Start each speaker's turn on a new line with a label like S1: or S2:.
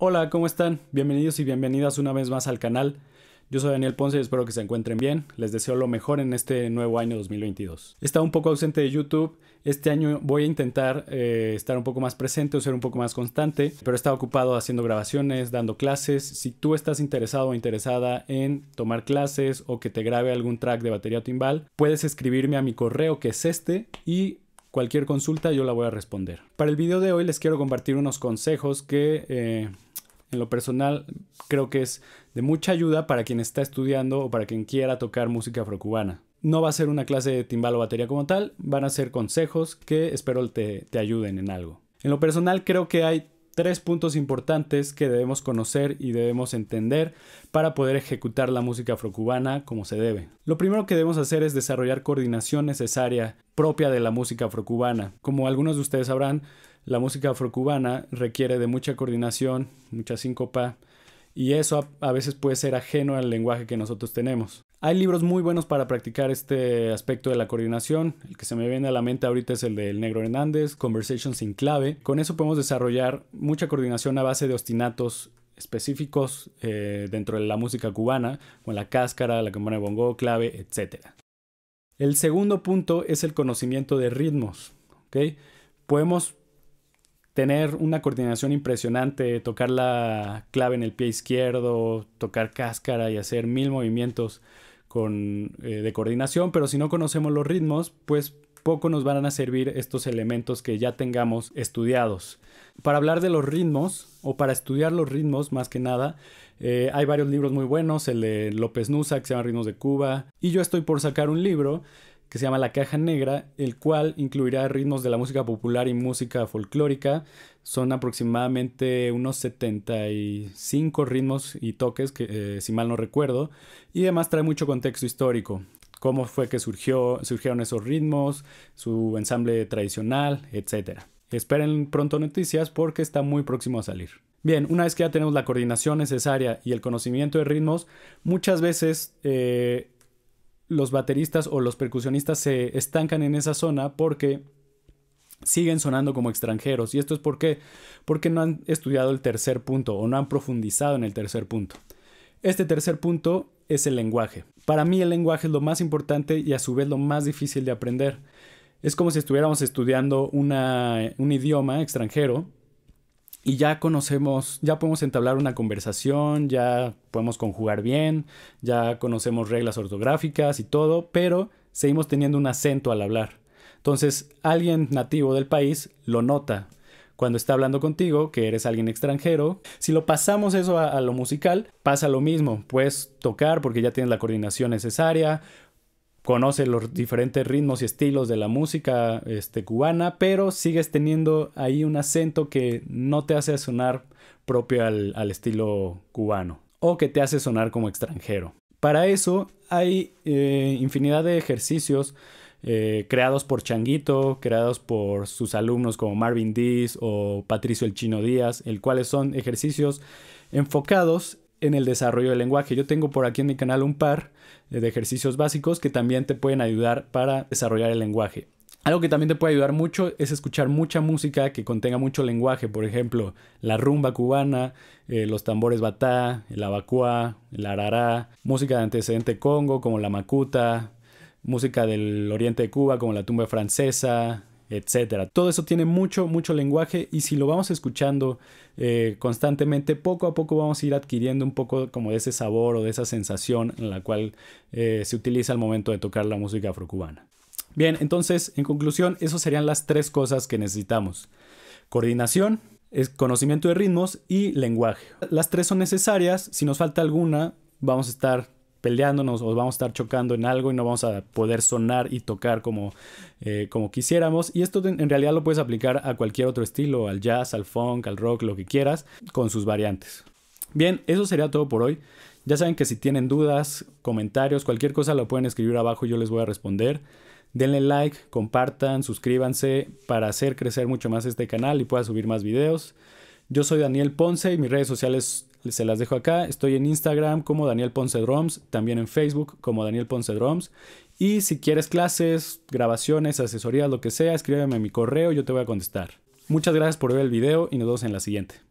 S1: Hola, ¿cómo están? Bienvenidos y bienvenidas una vez más al canal. Yo soy Daniel Ponce y espero que se encuentren bien. Les deseo lo mejor en este nuevo año 2022. está un poco ausente de YouTube. Este año voy a intentar eh, estar un poco más presente o ser un poco más constante, pero está ocupado haciendo grabaciones, dando clases. Si tú estás interesado o interesada en tomar clases o que te grabe algún track de batería o timbal, puedes escribirme a mi correo que es este y cualquier consulta yo la voy a responder. Para el video de hoy les quiero compartir unos consejos que... Eh, en lo personal creo que es de mucha ayuda para quien está estudiando o para quien quiera tocar música afrocubana. No va a ser una clase de timbal o batería como tal, van a ser consejos que espero te, te ayuden en algo. En lo personal creo que hay tres puntos importantes que debemos conocer y debemos entender para poder ejecutar la música afrocubana como se debe. Lo primero que debemos hacer es desarrollar coordinación necesaria propia de la música afrocubana. Como algunos de ustedes sabrán, la música afrocubana requiere de mucha coordinación, mucha síncopa, y eso a, a veces puede ser ajeno al lenguaje que nosotros tenemos. Hay libros muy buenos para practicar este aspecto de la coordinación. El que se me viene a la mente ahorita es el del Negro Hernández, Conversations sin clave. Con eso podemos desarrollar mucha coordinación a base de ostinatos específicos eh, dentro de la música cubana, como la cáscara, la campana de bongo, clave, etc. El segundo punto es el conocimiento de ritmos. Podemos tener una coordinación impresionante, tocar la clave en el pie izquierdo, tocar cáscara y hacer mil movimientos con, eh, de coordinación, pero si no conocemos los ritmos, pues poco nos van a servir estos elementos que ya tengamos estudiados. Para hablar de los ritmos, o para estudiar los ritmos más que nada, eh, hay varios libros muy buenos, el de López Nusa que se llama Ritmos de Cuba, y yo estoy por sacar un libro que se llama La Caja Negra, el cual incluirá ritmos de la música popular y música folclórica. Son aproximadamente unos 75 ritmos y toques, que, eh, si mal no recuerdo, y además trae mucho contexto histórico. Cómo fue que surgió, surgieron esos ritmos, su ensamble tradicional, etc. Esperen pronto noticias porque está muy próximo a salir. Bien, una vez que ya tenemos la coordinación necesaria y el conocimiento de ritmos, muchas veces eh, los bateristas o los percusionistas se estancan en esa zona porque siguen sonando como extranjeros. ¿Y esto es por qué? Porque no han estudiado el tercer punto o no han profundizado en el tercer punto. Este tercer punto es el lenguaje. Para mí el lenguaje es lo más importante y a su vez lo más difícil de aprender. Es como si estuviéramos estudiando un idioma extranjero y ya conocemos, ya podemos entablar una conversación, ya podemos conjugar bien, ya conocemos reglas ortográficas y todo, pero seguimos teniendo un acento al hablar. Entonces, alguien nativo del país lo nota cuando está hablando contigo, que eres alguien extranjero. Si lo pasamos eso a, lo musical, pasa lo mismo. Puedes tocar porque ya tienes la coordinación necesaria, conoce los diferentes ritmos y estilos de la música este, cubana, pero sigues teniendo ahí un acento que no te hace sonar propio al, estilo cubano o que te hace sonar como extranjero. Para eso hay eh, infinidad de ejercicios eh, creados por Changuito, creados por sus alumnos como Marvin Dees o Patricio El Chino Díaz, el cuales son ejercicios enfocados en el desarrollo del lenguaje. Yo tengo por aquí en mi canal un par eh, de ejercicios básicos que también te pueden ayudar para desarrollar el lenguaje. Algo que también te puede ayudar mucho es escuchar mucha música que contenga mucho lenguaje, por ejemplo, la rumba cubana, eh, los tambores batá, el abacua, el arará, música de antecedente congo como la macuta, música del oriente de Cuba como la tumba francesa, etcétera. Todo eso tiene mucho, mucho lenguaje y si lo vamos escuchando eh, constantemente, poco a poco vamos a ir adquiriendo un poco como de ese sabor o de esa sensación en la cual eh, se utiliza al momento de tocar la música afrocubana. Bien, entonces, en conclusión, esas serían las tres cosas que necesitamos. Coordinación, conocimiento de ritmos y lenguaje. Las tres son necesarias, si nos falta alguna, vamos a estar peleándonos o vamos a estar chocando en algo y no vamos a poder sonar y tocar como, eh, como quisiéramos. Y esto en realidad lo puedes aplicar a cualquier otro estilo, al jazz, al funk, al rock, lo que quieras, con sus variantes. Bien, eso sería todo por hoy. Ya saben que si tienen dudas, comentarios, cualquier cosa lo pueden escribir abajo, y yo les voy a responder. Denle like, compartan, suscríbanse para hacer crecer mucho más este canal y pueda subir más videos. Yo soy Daniel Ponce y mis redes sociales se las dejo acá. Estoy en Instagram como Daniel Ponce Drums, también en Facebook como Daniel Ponce Drums. Y si quieres clases, grabaciones, asesorías, lo que sea, escríbeme mi correo, yo te voy a contestar. Muchas gracias por ver el video y nos vemos en la siguiente.